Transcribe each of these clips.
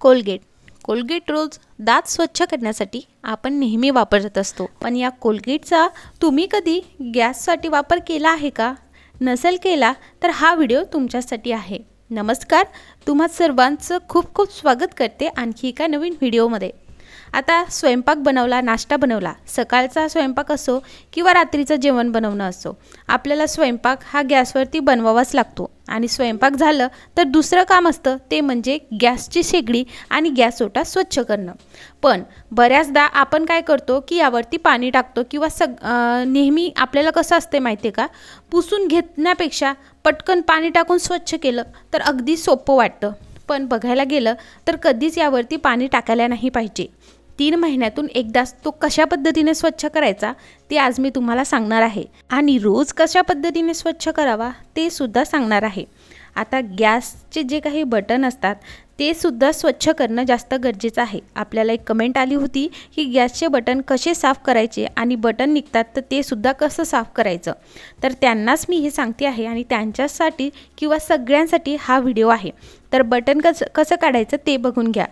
Colgate Colgate रोज दात स्वच्छ करण्यासाठी आपण नेहमी वापरत असतो पण या कोलगेटचा तुम्ही कधी गॅससाठी वापर केला आहे का नसेल केला तर हा व्हिडिओ तुमच्यासाठी आहे नमस्कार तुम्हा सर्वांचं खूप खूप स्वागत करते आणखी एका नवीन व्हिडिओमध्ये आता स्वयंपाक बनवला नाश्ता बनवला सकाळचा स्वयंपाक असो किंवा रात्रीचं जेवण बनवणं असो आपल्याला स्वयंपाक हा गॅसवरती बनवावाच लागतो आणि स्वयंपाक झालं तर दुसरं काम असतं ते म्हणजे गॅसची शेगडी आणि गॅस ओटा स्वच्छ करणं पण बऱ्याचदा आपण काय करतो की यावरती पाणी टाकतो किंवा सग नेहमी आपल्याला कसं असते माहिती आहे का पुसून घेतण्यापेक्षा पटकन पाणी टाकून स्वच्छ केलं तर अगदी सोपं वाटतं पण बघायला गेलं तर कधीच यावरती पाणी टाकायला नाही पाहिजे तीन महिन्यातून एकदाच तो कशा पद्धतीने स्वच्छ करायचा ते आज मी तुम्हाला सांगणार आहे आणि रोज कशा पद्धतीने स्वच्छ करावा ते सुद्धा सांगणार आहे आता गॅसचे जे काही बटन असतात ते सुद्धा स्वच्छ करणं जास्त गरजेचं आहे आपल्याला एक कमेंट आली होती की गॅसचे बटन कसे साफ करायचे आणि बटन निघतात तर ते सुद्धा कसं साफ करायचं तर त्यांनाच मी हे सांगते आहे आणि त्यांच्यासाठी किंवा सगळ्यांसाठी हा व्हिडिओ आहे तर बटन कसं कसं काढायचं ते बघून घ्या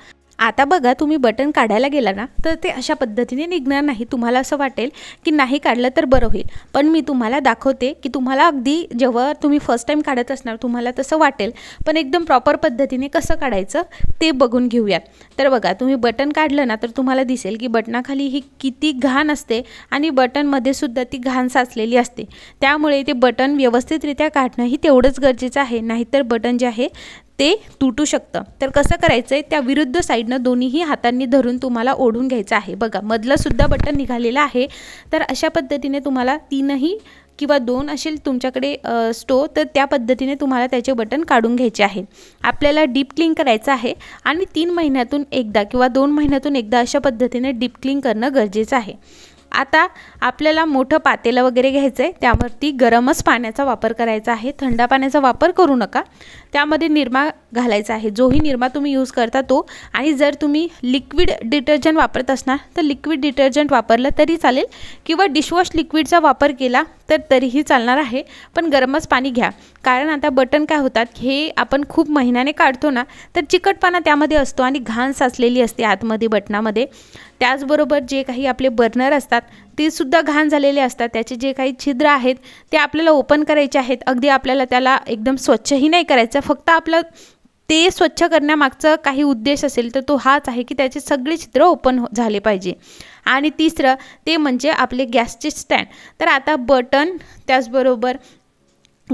आता बघा तुम्ही बटन काढायला गेला ना तर ते अशा पद्धतीने निघणार नाही तुम्हाला असं वाटेल की नाही काढलं तर बरं होईल पण मी तुम्हाला दाखवते की तुम्हाला अगदी जेव्हा तुम्ही फर्स्ट टाईम काढत असणार तुम्हाला तसं वाटेल पण एकदम प्रॉपर पद्धतीने कसं काढायचं ते बघून घेऊयात तर बघा तुम्ही बटन काढलं ना तर तुम्हाला दिसेल की बटनाखाली ही किती घाण असते आणि बटनमध्ये सुद्धा ती घाण साचलेली असते त्यामुळे ते बटन व्यवस्थितरित्या काढणं ही तेवढंच गरजेचं आहे नाहीतर बटन जे आहे ते तुटू शकतं तर कसं करायचं आहे त्या विरुद्ध साईडनं दोन्हीही हातांनी धरून तुम्हाला ओढून घ्यायचं आहे बघा मधलंसुद्धा बटन निघालेलं आहे तर अशा पद्धतीने तुम्हाला तीनही किंवा दोन असेल तुमच्याकडे स्टो तर त्या पद्धतीने तुम्हाला त्याचे बटन काढून घ्यायचे आहे आपल्याला डीप क्लीन करायचं आहे आणि तीन महिन्यातून एकदा किंवा दोन महिन्यातून एकदा अशा पद्धतीने डीप क्लीन करणं गरजेचं आहे आता आपल्याला मोठं पातेलं वगैरे घ्यायचं आहे त्यावरती गरमच पाण्याचा वापर करायचा आहे थंड पाण्याचा वापर करू नका त्यामध्ये निरमा घालायचा आहे जोही निरमा तुम्ही यूज करता तो आणि जर तुम्ही लिक्विड डिटर्जंट वापरत असणार तर लिक्विड डिटर्जंट वापरलं तरी चालेल किंवा डिशवॉश लिक्विडचा वापर केला तर तरीही चालणार आहे पण गरमच पाणी घ्या कारण आता बटन काय होतात हे आपण खूप महिन्याने काढतो ना तर चिकटपणा त्यामध्ये असतो आणि घाण साचलेली असते आतमध्ये बटनामध्ये त्याचबरोबर जे काही आपले बर्नर असतात ते सुद्धा घाण झालेले असतात त्याचे जे काही छिद्र आहेत ते आपल्याला ओपन करायचे आहेत अगदी आपल्याला त्याला एकदम स्वच्छही नाही करायचं फक्त आपलं ते स्वच्छ करण्यामागचं काही उद्देश असेल तर तो हाच आहे की त्याचे सगळे चित्र ओपन हो- झाले पाहिजे आणि तिसरं ते म्हणजे आपले गॅसचे स्टँड तर आता बटन त्याचबरोबर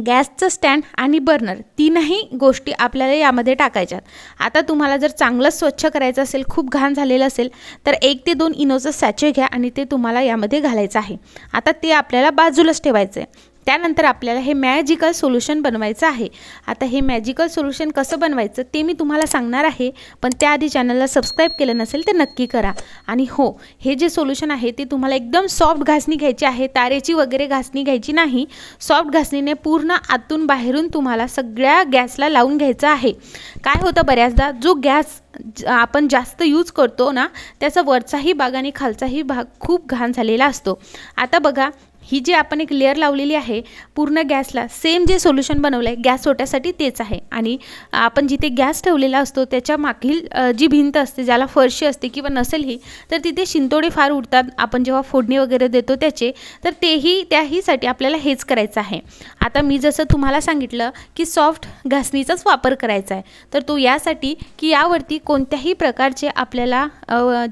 गॅसचं स्टँड आणि बर्नर तीनही गोष्टी आपल्याला यामध्ये टाकायच्यात आता तुम्हाला जर चांगलंच स्वच्छ करायचं असेल खूप घाण झालेलं असेल तर एक ते दोन इनोचं सॅचे घ्या आणि ते तुम्हाला यामध्ये घालायचं आहे आता ते आपल्याला बाजूलाच ठेवायचं आहे त्यानंतर आपल्याला हे मॅजिकल सोल्युशन बनवायचं आहे आता हे मॅजिकल सोल्युशन कसं बनवायचं ते मी तुम्हाला सांगणार आहे पण त्याआधी चॅनलला सबस्क्राईब केलं नसेल तर नक्की करा आणि हो हे जे सोल्युशन आहे ते तुम्हाला एकदम सॉफ्ट घासणी घ्यायची आहे तारेची वगैरे घासणी घ्यायची नाही सॉफ्ट घासणीने पूर्ण आतून बाहेरून तुम्हाला सगळ्या गॅसला लावून घ्यायचं आहे काय होतं बऱ्याचदा जो गॅस आपण जास्त यूज करतो ना त्याचा वरचाही भाग आणि खालचाही भाग खूप घाण झालेला असतो आता बघा ही जी आपण एक लेअर लावलेली आहे पूर्ण गॅसला सेम जे सोल्युशन बनवलं आहे गॅस सोट्यासाठी तेच आहे आणि आपण जिथे गॅस ठेवलेला असतो त्याच्या मागील जी भिंत असते ज्याला फरशी असते किंवा नसेलही तर तिथे शिंतोडे फार उडतात आपण जेव्हा फोडणी वगैरे देतो त्याचे तर तेही त्याहीसाठी आपल्याला हेच करायचं आहे आता मी जसं तुम्हाला सांगितलं की सॉफ्ट घासणीचाच वापर करायचा आहे तर तो यासाठी की यावरती कोणत्याही प्रकारचे आपल्याला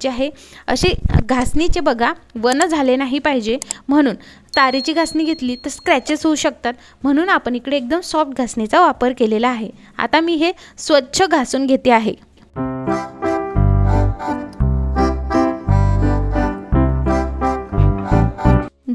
जे आहे असे घासणीचे बघा वन झाले नाही पाहिजे म्हणून तारेची घासणी घेतली तर स्क्रॅचेस होऊ शकतात म्हणून आपण इकडे एकदम सॉफ्ट घासणीचा वापर केलेला आहे आता मी हे स्वच्छ घासून घेते आहे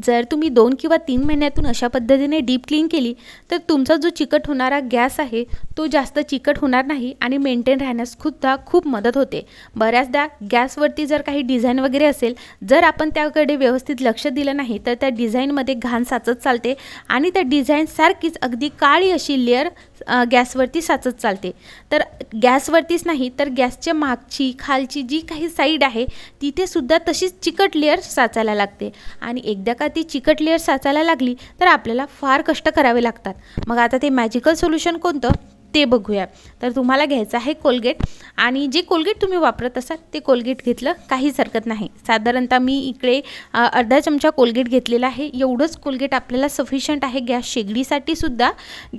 जर तुम्ही दोन किंवा तीन महिन्यातून अशा पद्धतीने डीप क्लीन केली तर तुमचा जो चिकट होणारा गॅस आहे तो जास्त चिकट होणार नाही आणि मेंटेन राहण्यास सुद्धा खूप मदत होते बऱ्याचदा गॅसवरती जर काही डिझाईन वगैरे असेल जर आपण त्याकडे व्यवस्थित लक्ष दिलं नाही तर त्या डिझाईनमध्ये घाण साचत चालते आणि त्या सारखीच अगदी काळी अशी लेअर गॅसवरती साचत चालते तर गॅसवरतीच नाही तर गॅसच्या मागची खालची जी काही साईड आहे तिथेसुद्धा तशीच चिकट लेअर साचायला लागते आणि एकदा का ती चिकट लेअर साचायला लागली तर आपल्याला फार कष्ट करावे लागतात मग आता ते मॅजिकल सोल्युशन कोणतं ते बघूया तर तुम्हाला घ्यायचं आहे कोलगेट आणि जे कोलगेट तुम्ही वापरत असाल ते कोलगेट घेतलं काहीच हरकत नाही साधारणतः मी इकडे अर्धा चमचा कोलगेट घेतलेला आहे एवढंच कोलगेट आपल्याला सफिशियंट आहे गॅस शेगडीसाठी सुद्धा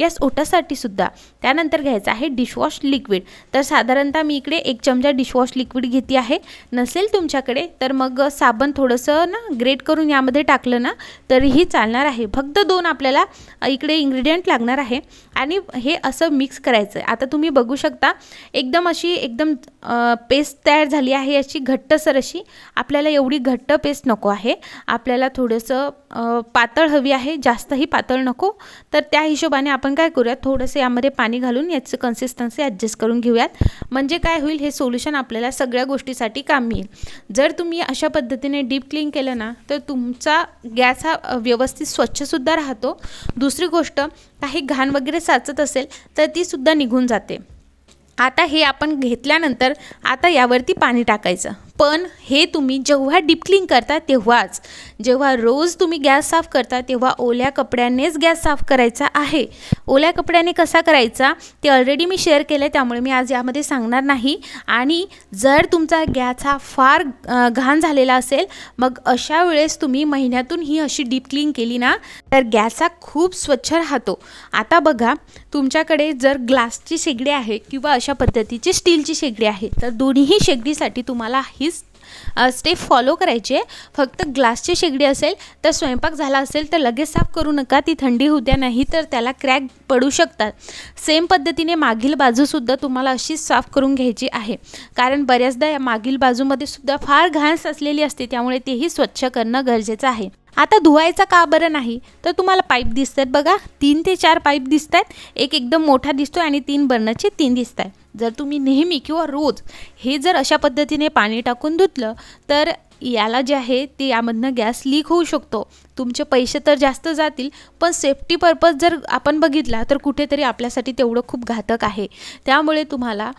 गॅस ओटासाठी सुद्धा त्यानंतर घ्यायचं आहे डिशवॉश लिक्विड तर साधारणतः मी इकडे एक चमचा डिशवॉश लिक्विड घेतली आहे नसेल तुमच्याकडे तर मग साबण थोडंसं ना ग्रेट करून यामध्ये टाकलं ना तरीही चालणार आहे फक्त दोन आपल्याला इकडे इंग्रेडियंट लागणार आहे आणि हे असं मिक्स मिक्स करायचं आहे आता तुम्ही बघू शकता एकदम अशी एकदम पेस्ट तयार झाली आहे अशी घट्टसर अशी आपल्याला एवढी घट्ट पेस्ट नको आहे आपल्याला थोडंसं पातळ हवी आहे जास्तही पातळ नको तर त्या हिशोबाने आपण काय करूयात थोडंसं यामध्ये पाणी घालून याचं कन्सिस्टन्सी ॲडजस्ट करून घेऊयात म्हणजे काय होईल हे सोल्युशन आपल्याला सगळ्या गोष्टीसाठी काम येईल जर तुम्ही अशा पद्धतीने डीप क्लीन केलं ना तर तुमचा गॅस हा व्यवस्थित स्वच्छसुद्धा राहतो दुसरी गोष्ट काही घाण वगैरे साचत असेल तर ती सुद्धा निघून जाते आता हे आपण घेतल्यानंतर आता यावरती पाणी टाकायचं पण हे तुम्ही जेव्हा डिपक्लिंग करता तेव्हाच जेव्हा रोज तुम्ही गॅस साफ करता तेव्हा ओल्या कपड्यानेच गॅस साफ करायचा आहे ओल्या कपड्याने कसा करायचा ते ऑलरेडी मी शेअर केलं आहे त्यामुळे मी आज यामध्ये सांगणार नाही आणि जर तुमचा गॅस हा फार घाण झालेला असेल मग अशा वेळेस तुम्ही महिन्यातून ही अशी डीप क्लीन केली ना तर गॅस हा खूप स्वच्छ राहतो आता बघा तुमच्याकडे जर ग्लासची शेगडी आहे किंवा अशा पद्धतीची स्टीलची शेगडी आहे तर दोन्हीही शेगडीसाठी तुम्हाला हीच स्टेप फॉलो करायचे आहे फक्त ग्लासची शेगडी असेल तर स्वयंपाक झाला असेल तर लगेच साफ करू नका ती थंडी होऊ द्या नाही तर त्याला क्रॅक पडू शकतात सेम पद्धतीने मागील बाजूसुद्धा तुम्हाला अशीच साफ करून घ्यायची आहे कारण बऱ्याचदा या मागील बाजूमध्ये सुद्धा फार घास असलेली असते त्यामुळे तेही स्वच्छ करणं गरजेचं आहे आता धुवायचा का बरं नाही तर तुम्हाला पाईप दिसत आहेत बघा तीन ते चार पाईप दिसत आहेत एक एकदम मोठा दिसतो आणि तीन बर्नरचे तीन दिसत आहेत जर तुम्ही नेहमी किंवा रोज हे जर अशा पद्धतीने पाणी टाकून धुतलं तर याला जे आहे ते यामधनं गॅस लीक होऊ शकतो तुमचे पैसे तर जास्त जातील पण सेफ्टी पर्पज जर आपण बघितला तर कुठेतरी आपल्यासाठी तेवढं खूप घातक आहे त्यामुळे तुम्हाला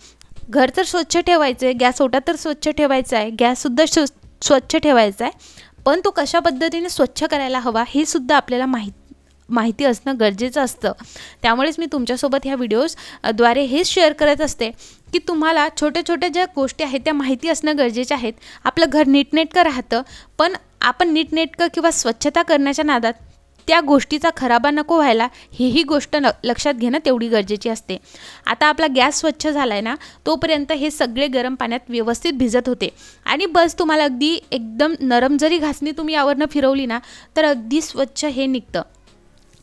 घर तर स्वच्छ ठेवायचं आहे गॅस ओटा तर स्वच्छ ठेवायचा आहे गॅससुद्धा स्व स्वच्छ ठेवायचा आहे पण तो कशा पद्धतीने स्वच्छ करायला हवा हे सुद्धा आपल्याला माहीत माहिती असणं गरजेचं असतं त्यामुळेच मी तुमच्यासोबत ह्या व्हिडिओजद्वारे हेच शेअर करत असते की तुम्हाला छोट्या छोट्या ज्या गोष्टी आहेत त्या माहिती असणं गरजेच्या आहेत आपलं घर नीटनेटकं राहतं पण आपण नीटनेटकं किंवा स्वच्छता करण्याच्या नादात त्या गोष्टीचा खराबा नको व्हायला हीही गोष्ट न लक्षात घेणं तेवढी गरजेची असते आता आपला गॅस स्वच्छ झाला आहे ना तोपर्यंत हे सगळे गरम पाण्यात व्यवस्थित भिजत होते आणि बस तुम्हाला अगदी एकदम नरम जरी घासणी तुम्ही यावरनं फिरवली ना तर अगदी स्वच्छ हे निघतं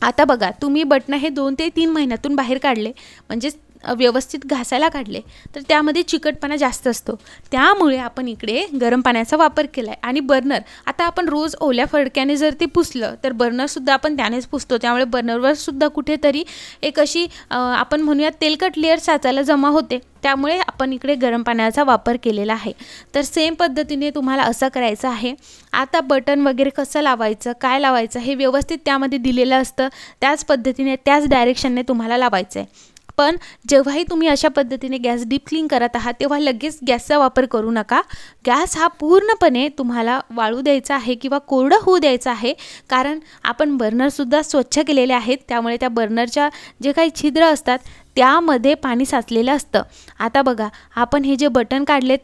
आता बघा तुम्ही बटणं हे दोन ते तीन महिन्यातून बाहेर काढले म्हणजेच व्यवस्थित घासायला काढले तर त्यामध्ये चिकटपणा जास्त असतो त्यामुळे आपण इकडे गरम पाण्याचा वापर केला आहे आणि बर्नर आता आपण रोज ओल्या फडक्याने जर ते पुसलं तर बर्नरसुद्धा आपण त्यानेच पुसतो त्यामुळे बर्नरवर सुद्धा कुठेतरी एक अशी आपण म्हणूया तेलकट लेअर साचायला जमा होते त्यामुळे आपण इकडे गरम पाण्याचा वापर केलेला आहे तर सेम पद्धतीने तुम्हाला असं करायचं आहे आता बटन वगैरे कसं लावायचं काय लावायचं हे व्यवस्थित त्यामध्ये दिलेलं असतं त्याच पद्धतीने त्याच डायरेक्शनने तुम्हाला लावायचं आहे पण जेव्हाही तुम्ही अशा पद्धतीने गॅस डीप क्लीन करत आहात तेव्हा लगेच गॅसचा वापर करू नका गॅस हा पूर्णपणे तुम्हाला वाळू द्यायचा आहे किंवा कोरडं होऊ द्यायचं आहे कारण आपण बर्नरसुद्धा स्वच्छ केलेले आहेत त्यामुळे त्या बर्नरच्या जे काही छिद्र असतात त्यामध्ये पाणी साचलेलं असतं आता बघा आपण हे जे बटन काढलेत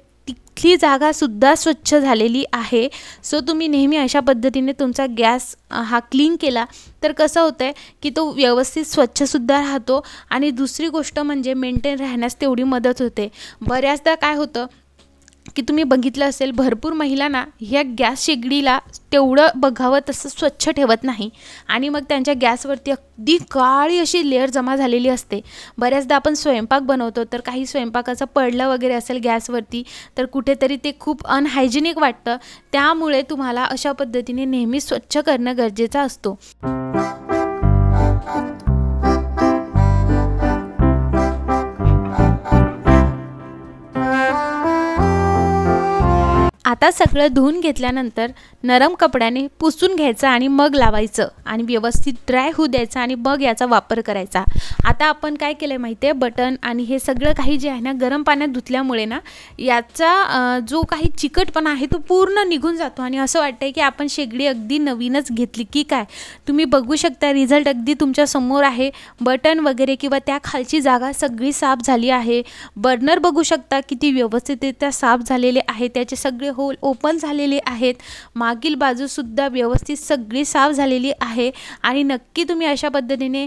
तिथली जागासुद्धा स्वच्छ झालेली आहे सो तुम्ही नेहमी अशा पद्धतीने तुमचा गॅस हा क्लीन केला तर कसं होतं आहे की तो व्यवस्थित स्वच्छसुद्धा राहतो आणि दुसरी गोष्ट म्हणजे मेंटेन राहण्यास तेवढी मदत होते बऱ्याचदा काय होतं की तुम्ही बघितलं असेल भरपूर महिलांना ह्या गॅस शेगडीला तेवढं बघावं तसं स्वच्छ ठेवत नाही आणि मग त्यांच्या गॅसवरती अगदी काळी अशी लेअर जमा झालेली असते बऱ्याचदा आपण स्वयंपाक बनवतो तर काही स्वयंपाकाचं पडलं वगैरे असेल गॅसवरती तर कुठेतरी ते खूप अनहायजेनिक वाटतं त्यामुळे तुम्हाला अशा पद्धतीने नेहमी स्वच्छ करणं गरजेचं असतो आता सगळं धुवून घेतल्यानंतर नरम कपड्याने पुसून घ्यायचं आणि मग लावायचं आणि व्यवस्थित ड्राय होऊ द्यायचं आणि मग याचा वापर करायचा आता आपण काय केलं आहे माहिती आहे बटन आणि हे सगळं काही जे आहे ना गरम पाण्यात धुतल्यामुळे ना याचा जो काही चिकटपणा आहे तो पूर्ण निघून जातो आणि असं वाटतं की आपण शेगडी अगदी नवीनच घेतली की काय तुम्ही बघू शकता रिझल्ट अगदी तुमच्या समोर आहे बटन वगैरे किंवा त्या खालची जागा सगळी साफ झाली आहे बर्नर बघू शकता किती व्यवस्थितरित्या साफ झालेले आहे त्याचे सगळे होल ओपन झालेले आहेत मागील बाजूसुद्धा व्यवस्थित सगळी साफ झालेली आहे आणि नक्की तुम्ही अशा पद्धतीने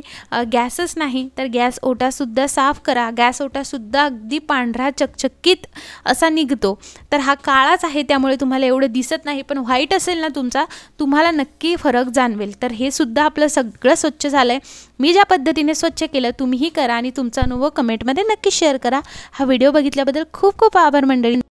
गॅसच नाही तर गॅस ओटासुद्धा साफ करा गॅस ओटासुद्धा अगदी पांढरा चकचकीत असा निघतो तर हा काळाच आहे त्यामुळे तुम्हाला एवढं दिसत नाही पण व्हाईट असेल ना तुमचा तुम्हाला नक्की फरक जाणवेल तर हे सुद्धा आपलं सगळं स्वच्छ झालं आहे मी ज्या पद्धतीने स्वच्छ केलं तुम्हीही करा आणि तुमचा अनुभव कमेंटमध्ये नक्की शेअर करा हा व्हिडिओ बघितल्याबद्दल खूप खूप आभार मंडळी